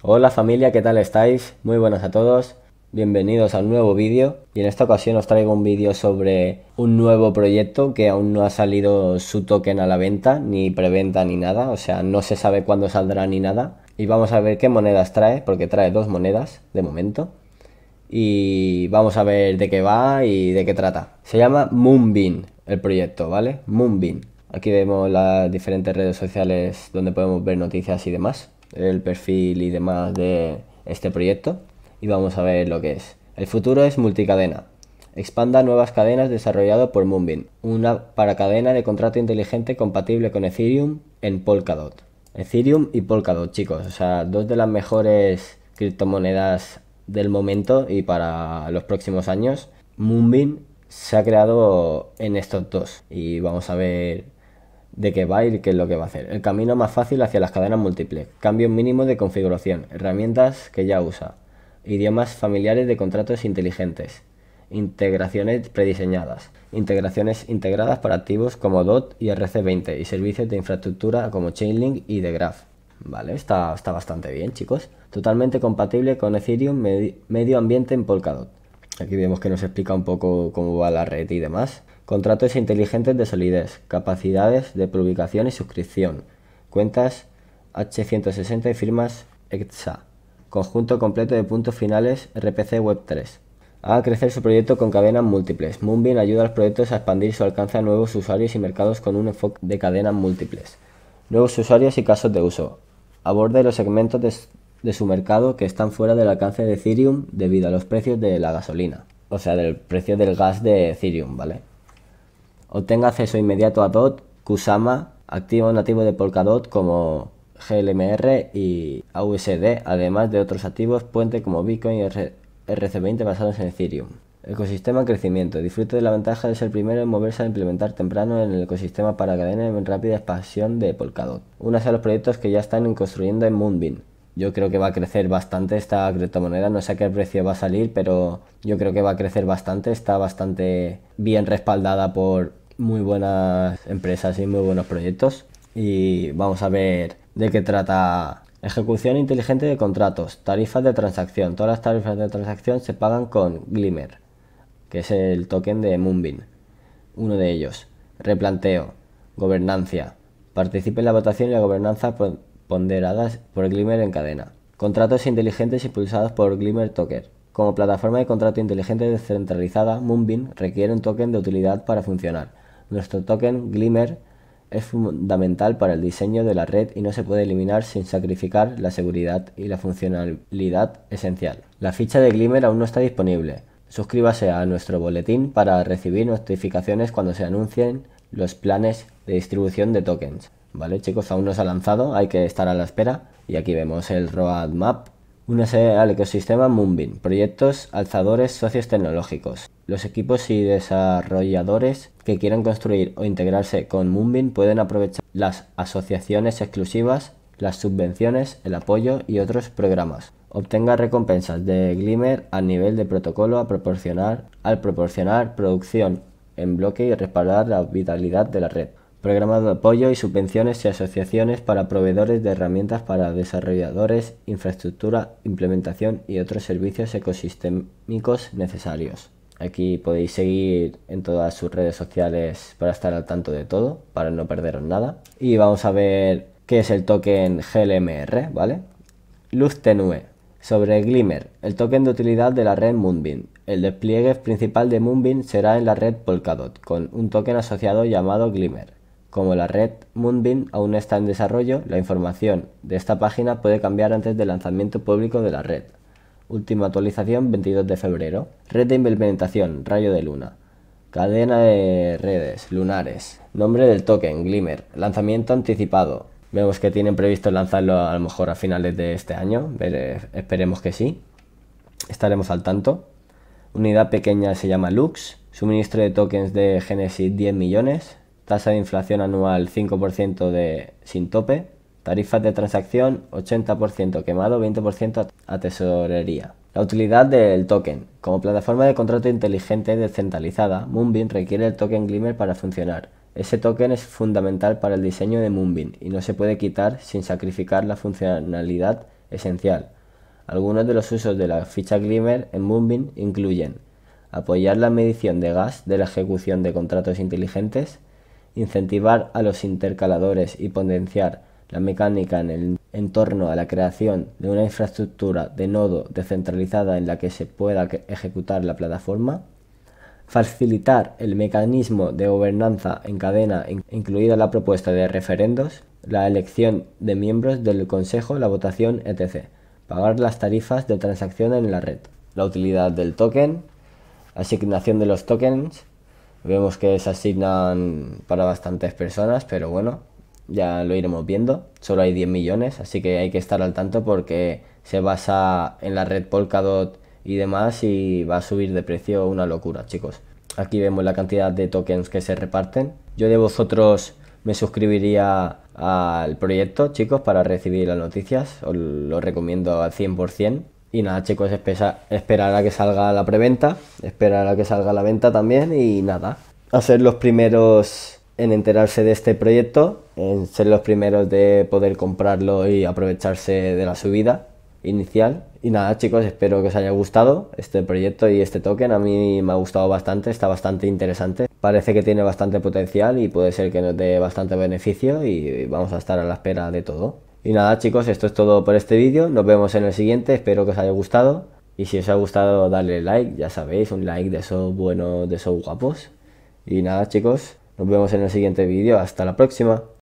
Hola familia, ¿qué tal estáis? Muy buenas a todos. Bienvenidos a un nuevo vídeo y en esta ocasión os traigo un vídeo sobre un nuevo proyecto que aún no ha salido su token a la venta, ni preventa ni nada, o sea, no se sabe cuándo saldrá ni nada. Y vamos a ver qué monedas trae, porque trae dos monedas de momento. Y vamos a ver de qué va y de qué trata. Se llama Moonbeam el proyecto, ¿vale? Moonbeam. Aquí vemos las diferentes redes sociales donde podemos ver noticias y demás el perfil y demás de este proyecto y vamos a ver lo que es. El futuro es multicadena. Expanda nuevas cadenas desarrollado por Moonbeam, una para cadena de contrato inteligente compatible con Ethereum en Polkadot. Ethereum y Polkadot, chicos, o sea, dos de las mejores criptomonedas del momento y para los próximos años. Moonbeam se ha creado en estos dos y vamos a ver de qué va a ir qué es lo que va a hacer. El camino más fácil hacia las cadenas múltiples, cambios mínimos de configuración, herramientas que ya usa, idiomas familiares de contratos inteligentes, integraciones prediseñadas, integraciones integradas para activos como DOT y RC20 y servicios de infraestructura como Chainlink y de Graph. Vale, está, está bastante bien, chicos. Totalmente compatible con Ethereum medio ambiente en Polkadot. Aquí vemos que nos explica un poco cómo va la red y demás. Contratos inteligentes de solidez, capacidades de publicación y suscripción, cuentas H160 y firmas EXA, conjunto completo de puntos finales RPC Web 3. Haga crecer su proyecto con cadenas múltiples. Moonbeam ayuda a los proyectos a expandir su alcance a nuevos usuarios y mercados con un enfoque de cadenas múltiples. Nuevos usuarios y casos de uso. Aborde los segmentos de, su mercado que están fuera del alcance de Ethereum debido a los precios de la gasolina. O sea, del precio del gas de Ethereum, ¿vale? Obtenga acceso inmediato a DOT, Kusama, activos nativos de Polkadot como GLMR y AUSD, además de otros activos puente como Bitcoin y RC20 basados en Ethereum. Ecosistema en crecimiento. Disfrute de la ventaja de ser primero en moverse a implementar temprano en el ecosistema para cadena en rápida expansión de Polkadot. uno de los proyectos que ya están construyendo en Moonbeam. Yo creo que va a crecer bastante esta criptomoneda, no sé a qué precio va a salir, pero yo creo que va a crecer bastante, está bastante bien respaldada por muy buenas empresas y muy buenos proyectos. Y vamos a ver de qué trata Ejecución inteligente de contratos, tarifas de transacción. Todas las tarifas de transacción se pagan con Glimmer, que es el token de Moonbeam. Uno de ellos. Replanteo, gobernancia. Participe en la votación y la gobernanza ponderadas por Glimmer en cadena. Contratos inteligentes impulsados por Glimmer Token. Como plataforma de contrato inteligente descentralizada, Moonbeam requiere un token de utilidad para funcionar nuestro token Glimmer es fundamental para el diseño de la red y no se puede eliminar sin sacrificar la seguridad y la funcionalidad esencial. La ficha de Glimmer aún no está disponible. Suscríbase a nuestro boletín para recibir notificaciones cuando se anuncien los planes de distribución de tokens. Vale chicos, aún no se ha lanzado, hay que estar a la espera. Y aquí vemos el roadmap una al ecosistema Moonbeam, proyectos, alzadores, socios tecnológicos. Los equipos y desarrolladores que quieran construir o integrarse con Moonbeam pueden aprovechar las asociaciones exclusivas, las subvenciones, el apoyo y otros programas. Obtenga recompensas de Glimmer a nivel de protocolo al proporcionar producción en bloque y respaldar la vitalidad de la red programas de apoyo y subvenciones y asociaciones para proveedores de herramientas para desarrolladores, infraestructura, implementación y otros servicios ecosistémicos necesarios. Aquí podéis seguir en todas sus redes sociales para estar al tanto de todo, para no perderos nada. Y vamos a ver qué es el token GLMR, ¿vale? Luz tenue. Sobre Glimmer, el token de utilidad de la red Moonbeam. El despliegue principal de Moonbeam será en la red Polkadot, con un token asociado llamado Glimmer como la red Moonbeam aún está en desarrollo, la información de esta página puede cambiar antes del lanzamiento público de la red. Última actualización 22 de febrero. Red de implementación, rayo de luna. Cadena de redes, lunares. Nombre del token, Glimmer. Lanzamiento anticipado. Vemos que tienen previsto lanzarlo a lo mejor a finales de este año. Eh, esperemos que sí. Estaremos al tanto. Unidad pequeña se llama Lux. Suministro de tokens de Genesis 10 millones tasa de inflación anual 5% de sin tope, tarifas de transacción 80% quemado, 20% atesorería. La utilidad del token. Como plataforma de contrato inteligente descentralizada, Moonbeam requiere el token Glimmer para funcionar. Ese token es fundamental para el diseño de Moonbeam y no se puede quitar sin sacrificar la funcionalidad esencial. Algunos de los usos de la ficha Glimmer en Moonbeam incluyen apoyar la medición de gas de la ejecución de contratos inteligentes, incentivar a los intercaladores y potenciar la mecánica en, el, torno a la creación de una infraestructura de nodo descentralizada en la que se pueda ejecutar la plataforma, facilitar el mecanismo de gobernanza en cadena, incluida la propuesta de referendos, la elección de miembros del Consejo, la votación, etc. Pagar las tarifas de transacción en la red. La utilidad del token, asignación de los tokens, Vemos que se asignan para bastantes personas, pero bueno, ya lo iremos viendo. Solo hay 10 millones, así que hay que estar al tanto porque se basa en la red Polkadot y demás y va a subir de precio una locura, chicos. Aquí vemos la cantidad de tokens que se reparten. Yo de vosotros me suscribiría al proyecto, chicos, para recibir las noticias. Os lo recomiendo al 100%. Y nada, chicos, esperar a que salga la preventa, esperar a que salga la venta también y nada, a ser los primeros en enterarse de este proyecto, en ser los primeros de poder comprarlo y aprovecharse de la subida inicial. Y nada chicos, espero que os haya gustado este proyecto y este token. A mí me ha gustado bastante, está bastante interesante. Parece que tiene bastante potencial y puede ser que nos dé bastante beneficio y vamos a estar a la espera de todo. Y nada chicos, esto es todo por este vídeo, nos vemos en el siguiente, espero que os haya gustado. Y si os ha gustado darle like, ya sabéis, un like de esos buenos, de esos guapos. Y nada chicos, nos vemos en el siguiente vídeo, hasta la próxima.